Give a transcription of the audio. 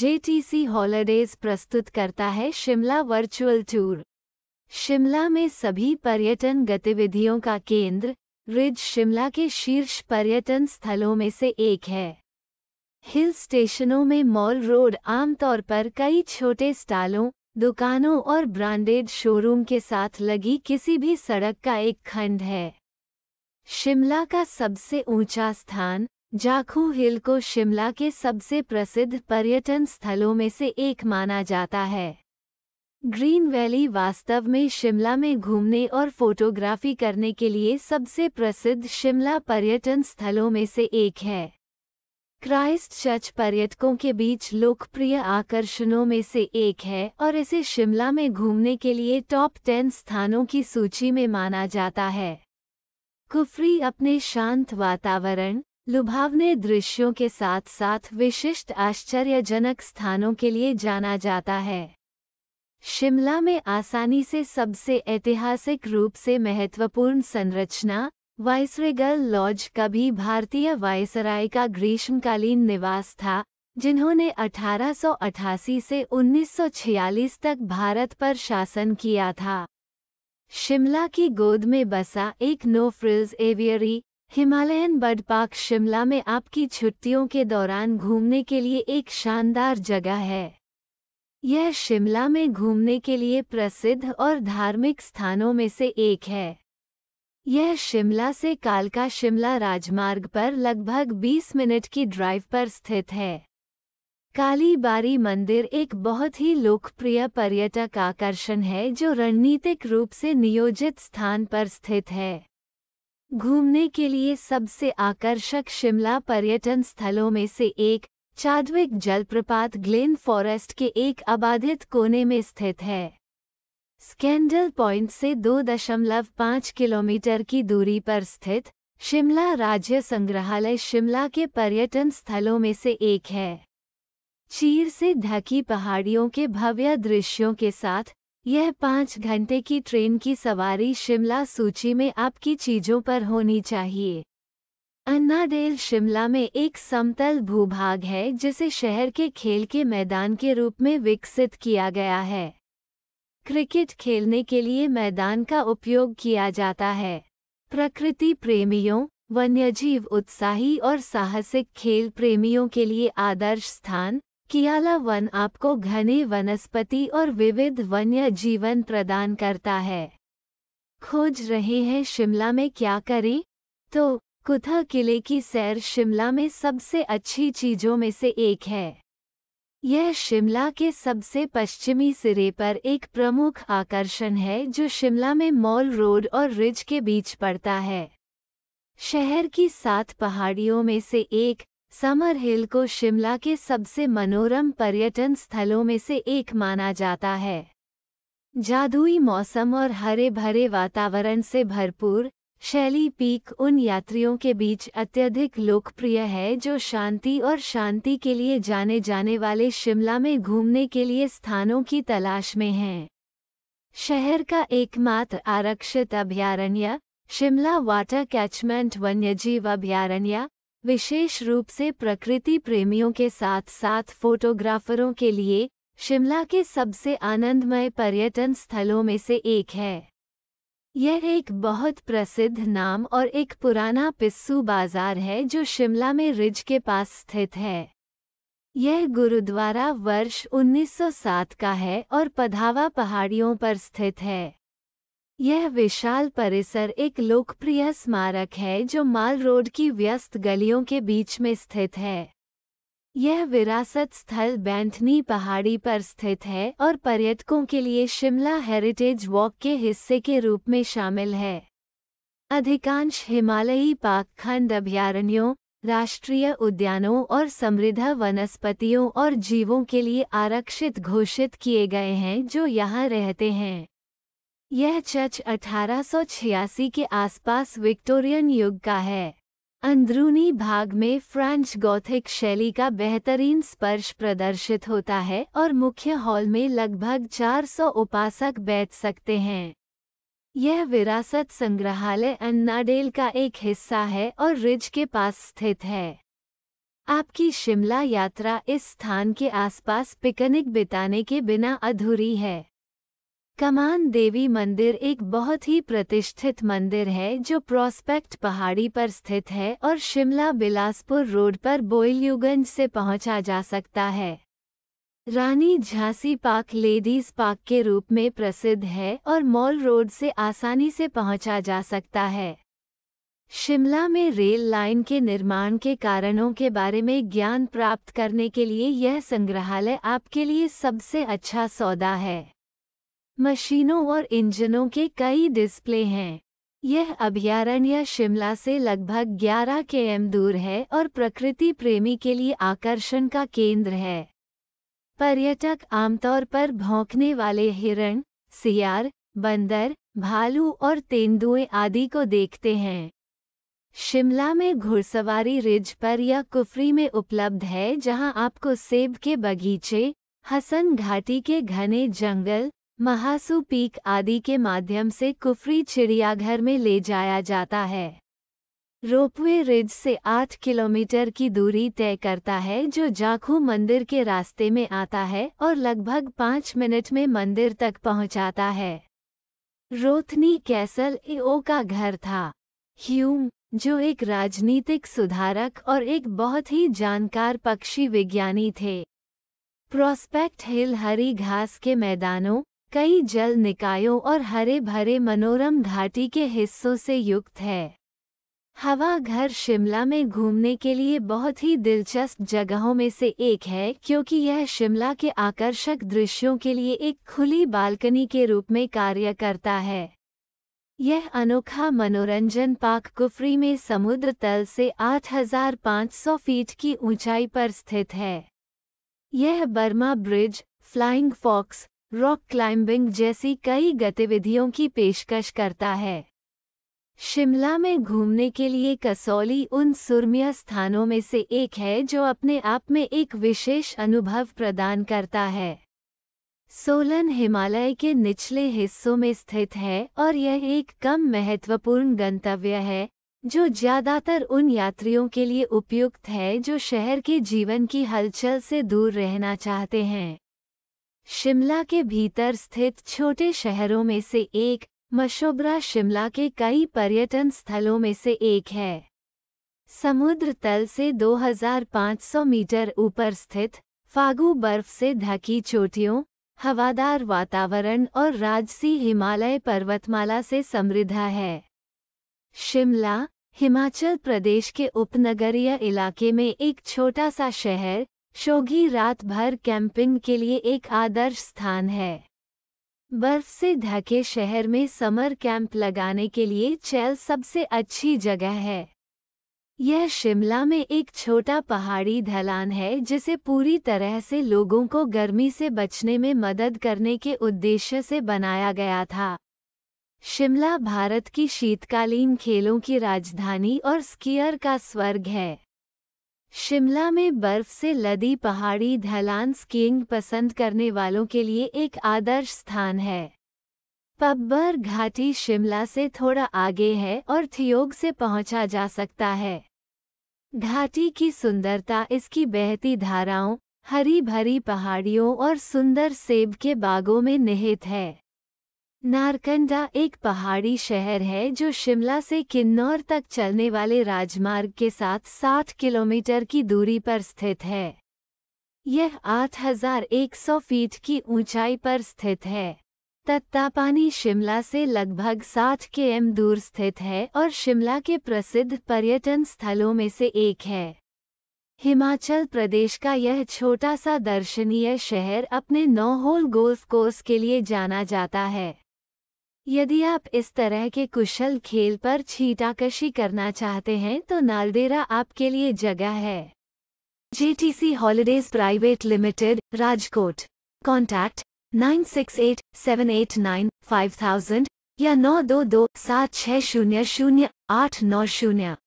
JTC holidays प्रस्तुत करता है शिमला वर्चुअल टूर शिमला में सभी पर्यटन गतिविधियों का केंद्र रिज शिमला के शीर्ष पर्यटन स्थलों में से एक है हिल स्टेशनों में मॉल रोड आमतौर पर कई छोटे स्टालों दुकानों और ब्रांडेड शोरूम के साथ लगी किसी भी सड़क का एक खंड है शिमला का सबसे ऊंचा स्थान जाखू हिल को शिमला के सबसे प्रसिद्ध पर्यटन स्थलों में से एक माना जाता है ग्रीन वैली वास्तव में शिमला में घूमने और फोटोग्राफी करने के लिए सबसे प्रसिद्ध शिमला पर्यटन स्थलों में से एक है क्राइस्ट चर्च पर्यटकों के बीच लोकप्रिय आकर्षणों में से एक है और इसे शिमला में घूमने के लिए टॉप टेन स्थानों की सूची में माना जाता है कुफरी अपने शांत वातावरण लुभावने दृश्यों के साथ साथ विशिष्ट आश्चर्यजनक स्थानों के लिए जाना जाता है शिमला में आसानी से सबसे ऐतिहासिक रूप से महत्वपूर्ण संरचना वाइसरेगल लॉज कभी भारतीय वायसराय का ग्रीष्मकालीन निवास था जिन्होंने 1888 से 1946 तक भारत पर शासन किया था शिमला की गोद में बसा एक no frills aviary Himalayan bird park Shimla में आपकी छुट्टियों के दौरान घूमने के लिए एक शानदार जगह है यह शिमला में घूमने के लिए प्रसिद्ध और धार्मिक स्थानों में से एक है यह शिमला से कालका शिमला राजमार्ग पर लगभग 20 मिनट की ड्राइव पर स्थित है काली बारी मंदिर एक बहुत ही लोकप्रिय पर्यटक आकर्षण है जो रणनीतिक रूप से नियोजित स्थान पर स्थित है घूमने के लिए सबसे आकर्षक शिमला पर्यटन स्थलों में से एक चादविक जलप्रपात ग्लेन फॉरेस्ट के एक अबाधित कोने में स्थित है स्कैंडल पॉइंट से 2.5 किलोमीटर की दूरी पर स्थित शिमला राज्य संग्रहालय शिमला के पर्यटन स्थलों में से एक है चीर से ढकी पहाड़ियों के भव्य दृश्यों के साथ यह पाँच घंटे की ट्रेन की सवारी शिमला सूची में आपकी चीजों पर होनी चाहिए अन्नाडेल शिमला में एक समतल भूभाग है जिसे शहर के खेल के मैदान के रूप में विकसित किया गया है क्रिकेट खेलने के लिए मैदान का उपयोग किया जाता है प्रकृति प्रेमियों वन्यजीव उत्साही और साहसिक खेल प्रेमियों के लिए आदर्श स्थान कियाला वन आपको घने वनस्पति और विविध वन्य जीवन प्रदान करता है खोज रहे हैं शिमला में क्या करें तो कुथा किले की सैर शिमला में सबसे अच्छी चीजों में से एक है यह शिमला के सबसे पश्चिमी सिरे पर एक प्रमुख आकर्षण है जो शिमला में मॉल रोड और रिज के बीच पड़ता है शहर की सात पहाड़ियों में से एक समर हिल को शिमला के सबसे मनोरम पर्यटन स्थलों में से एक माना जाता है जादुई मौसम और हरे भरे वातावरण से भरपूर शैली पीक उन यात्रियों के बीच अत्यधिक लोकप्रिय है जो शांति और शांति के लिए जाने जाने वाले शिमला में घूमने के लिए स्थानों की तलाश में हैं शहर का एकमात्र आरक्षित अभयारण्य शिमला वाटर कैचमेंट वन्यजीव अभयारण्य विशेष रूप से प्रकृति प्रेमियों के साथ साथ फोटोग्राफरों के लिए शिमला के सबसे आनंदमय पर्यटन स्थलों में से एक है यह एक बहुत प्रसिद्ध नाम और एक पुराना पिस्सू बाजार है जो शिमला में रिज के पास स्थित है यह गुरुद्वारा वर्ष 1907 का है और पधावा पहाड़ियों पर स्थित है यह विशाल परिसर एक लोकप्रिय स्मारक है जो माल रोड की व्यस्त गलियों के बीच में स्थित है यह विरासत स्थल बैंथनी पहाड़ी पर स्थित है और पर्यटकों के लिए शिमला हेरिटेज वॉक के हिस्से के रूप में शामिल है अधिकांश हिमालयी पाकखंड अभयारण्यों राष्ट्रीय उद्यानों और समृद्ध वनस्पतियों और जीवों के लिए आरक्षित घोषित किए गए हैं जो यहाँ रहते हैं यह चर्च 1886 के आसपास विक्टोरियन युग का है अंदरूनी भाग में फ्रेंच गौथिक शैली का बेहतरीन स्पर्श प्रदर्शित होता है और मुख्य हॉल में लगभग 400 उपासक बैठ सकते हैं यह विरासत संग्रहालय अन्नाडेल का एक हिस्सा है और रिज के पास स्थित है आपकी शिमला यात्रा इस स्थान के आसपास पिकनिक बिताने के बिना अधूरी है कमान देवी मंदिर एक बहुत ही प्रतिष्ठित मंदिर है जो प्रोस्पेक्ट पहाड़ी पर स्थित है और शिमला बिलासपुर रोड पर बोइलयूगंज से पहुंचा जा सकता है Rani Jhansi park ladies park के रूप में प्रसिद्ध है और मॉल रोड से आसानी से पहुंचा जा सकता है शिमला में रेल लाइन के निर्माण के कारणों के बारे में ज्ञान प्राप्त करने के लिए यह संग्रहालय आपके लिए सबसे अच्छा सौदा है मशीनों और इंजनों के कई डिस्प्ले हैं यह अभ्यारण्य शिमला से लगभग 11 के एम दूर है और प्रकृति प्रेमी के लिए आकर्षण का केंद्र है पर्यटक आमतौर पर भौंकने वाले हिरण सियार बंदर भालू और तेंदुए आदि को देखते हैं शिमला में घुड़सवारी रिज पर या कुफरी में उपलब्ध है जहां आपको सेब के बगीचे हसन घाटी के घने जंगल महासु पीक आदि के माध्यम से कुफरी चिड़ियाघर में ले जाया जाता है रोपवे रिज से आठ किलोमीटर की दूरी तय करता है जो जाखू मंदिर के रास्ते में आता है और लगभग पाँच मिनट में मंदिर तक पहुंचाता है रोथनी कैसल एओ का घर था ह्यूम जो एक राजनीतिक सुधारक और एक बहुत ही जानकार पक्षी विज्ञानी थे प्रॉस्पेक्ट हिल हरी घास के मैदानों कई जल निकायों और हरे भरे मनोरम घाटी के हिस्सों से युक्त है हवा घर शिमला में घूमने के लिए बहुत ही दिलचस्प जगहों में से एक है क्योंकि यह शिमला के आकर्षक दृश्यों के लिए एक खुली बालकनी के रूप में कार्य करता है यह अनोखा मनोरंजन पार्क कुफरी में समुद्र तल से 8,500 फीट की ऊंचाई पर स्थित है यह Burma bridge flying fox rock climbing जैसी कई गतिविधियों की पेशकश करता है शिमला में घूमने के लिए कसौली उन सुरम्य स्थानों में से एक है जो अपने आप में एक विशेष अनुभव प्रदान करता है सोलन हिमालय के निचले हिस्सों में स्थित है और यह एक कम महत्वपूर्ण गंतव्य है जो ज्यादातर उन यात्रियों के लिए उपयुक्त है जो शहर के जीवन की हलचल से दूर रहना चाहते हैं शिमला के भीतर स्थित छोटे शहरों में से एक मशोबरा शिमला के कई पर्यटन स्थलों में से एक है समुद्र तल से 2500 मीटर ऊपर स्थित फागू बर्फ से ढकी चोटियों हवादार वातावरण और राजसी हिमालय पर्वतमाला से समृद्ध है शिमला हिमाचल प्रदेश के उपनगरीय इलाके में एक छोटा सा शहर शोघी रात भर कैंपिंग के लिए एक आदर्श स्थान है बर्फ से ढके शहर में समर कैंप लगाने के लिए चैल सबसे अच्छी जगह है यह शिमला में एक छोटा पहाड़ी ढलान है जिसे पूरी तरह से लोगों को गर्मी से बचने में मदद करने के उद्देश्य से बनाया गया था शिमला भारत की शीतकालीन खेलों की राजधानी और स्कीयर का स्वर्ग है शिमला में बर्फ से लदी पहाड़ी ढलान स्कीइंग पसंद करने वालों के लिए एक आदर्श स्थान है पब्बर घाटी शिमला से थोड़ा आगे है और थियोग से पहुंचा जा सकता है घाटी की सुंदरता इसकी बहती धाराओं हरी भरी पहाड़ियों और सुंदर सेब के बागों में निहित है नारकंडा एक पहाड़ी शहर है जो शिमला से किन्नौर तक चलने वाले राजमार्ग के साथ 60 किलोमीटर की दूरी पर स्थित है यह 8,100 फीट की ऊंचाई पर स्थित है तत्तापानी शिमला से लगभग 60 एम दूर स्थित है और शिमला के प्रसिद्ध पर्यटन स्थलों में से एक है हिमाचल प्रदेश का यह छोटा सा दर्शनीय शहर अपने नौ होल गोल्फ कोर्स के लिए जाना जाता है यदि आप इस तरह के कुशल खेल पर छीटाकशी करना चाहते हैं तो नालदेरा आपके लिए जगह है JTC holidays private limited Rajkot contact nine six eight seven eight nine five thousand या नौ दो दो सात छः शून्य शून्य आठ नौ शून्य